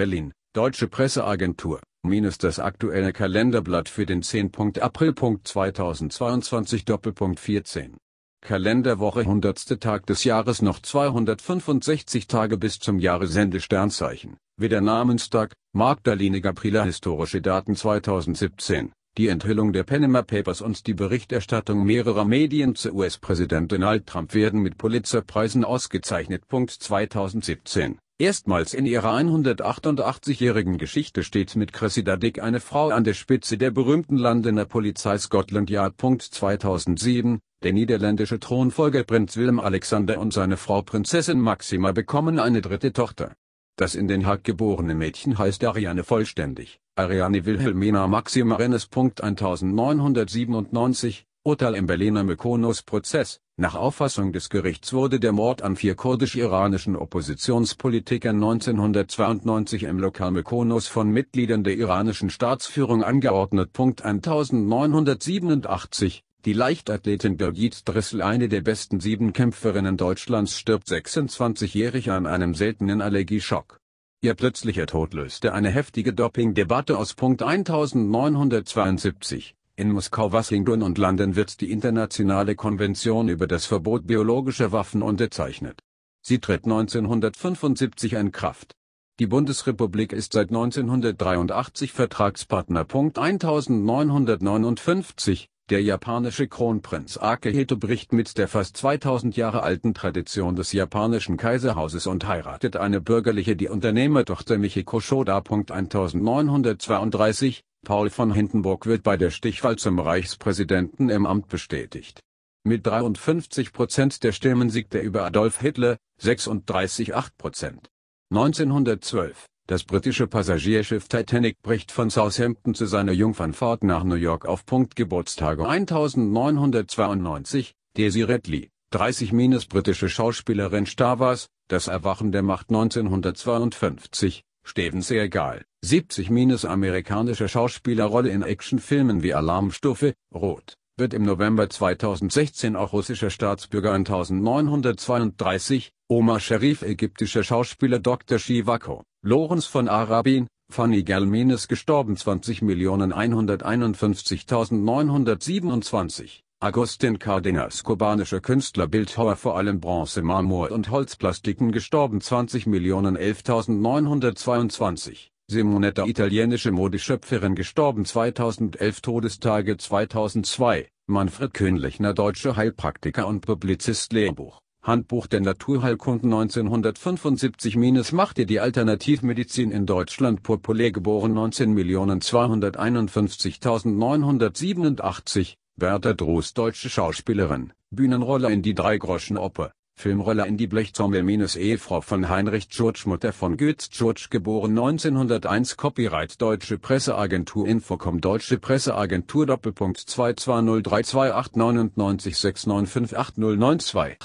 Berlin, Deutsche Presseagentur, minus das aktuelle Kalenderblatt für den 10. April. 2022 Doppelpunkt 14. Kalenderwoche 100. Tag des Jahres noch 265 Tage bis zum Jahresende Sternzeichen, wieder Namenstag, Magdalene Gabriela Historische Daten 2017, die Enthüllung der Panama Papers und die Berichterstattung mehrerer Medien zu US-Präsident Donald Trump werden mit Pulitzerpreisen ausgezeichnet. 2017 Erstmals in ihrer 188-jährigen Geschichte steht mit Cressida Dick eine Frau an der Spitze der berühmten Londoner Polizei Scotland Yard. 2007 Der niederländische Thronfolger Prinz Willem Alexander und seine Frau Prinzessin Maxima bekommen eine dritte Tochter. Das in Den Haag geborene Mädchen heißt Ariane vollständig, Ariane Wilhelmina Maxima Rennes. 1997 Urteil im Berliner Mykonos-Prozess. Nach Auffassung des Gerichts wurde der Mord an vier kurdisch-iranischen Oppositionspolitikern 1992 im Lokal Mykonos von Mitgliedern der iranischen Staatsführung angeordnet. 1987 die Leichtathletin Birgit Drissel, eine der besten sieben Kämpferinnen Deutschlands, stirbt 26-jährig an einem seltenen Allergieschock. Ihr plötzlicher Tod löste eine heftige Dopingdebatte aus. Punkt 1972. In Moskau, Washington und London wird die Internationale Konvention über das Verbot biologischer Waffen unterzeichnet. Sie tritt 1975 in Kraft. Die Bundesrepublik ist seit 1983 Vertragspartner. 1959 der japanische Kronprinz Akehito bricht mit der fast 2000 Jahre alten Tradition des japanischen Kaiserhauses und heiratet eine bürgerliche die Unternehmertochter Michiko Shoda. 1932 Paul von Hindenburg wird bei der Stichwahl zum Reichspräsidenten im Amt bestätigt. Mit 53 Prozent der Stimmen siegt er über Adolf Hitler, 36 8 Prozent. 1912, das britische Passagierschiff Titanic bricht von Southampton zu seiner Jungfernfahrt nach New York auf Punkt Geburtstage 1992, Daisy Redley, 30 minus britische Schauspielerin Star Wars, das Erwachen der Macht 1952, Steven Seagal, 70 minus amerikanische Schauspielerrolle in Actionfilmen wie Alarmstufe, Rot, wird im November 2016 auch russischer Staatsbürger 1932, Omar Sharif ägyptischer Schauspieler Dr. Shivako, Lorenz von Arabin, Fanny Galmines gestorben 20.151.927 Agustin Cardenas kubanischer Künstler Bildhauer vor allem Bronze, Marmor und Holzplastiken gestorben 20.011.922 Simonetta italienische Modeschöpferin gestorben 2011 Todestage 2002 Manfred Köhnlechner deutscher Heilpraktiker und Publizist Lehrbuch Handbuch der Naturheilkunden 1975 minus machte die Alternativmedizin in Deutschland populär geboren 19.251.987 Bertha Drost deutsche Schauspielerin, Bühnenrolle in Die Dreigroschenoper, Filmrolle in Die Blechtrommel-Ehefrau von Heinrich George Mutter von Götz George geboren 1901 Copyright Deutsche Presseagentur Infocom Deutsche Presseagentur Doppelpunkt 220328996958092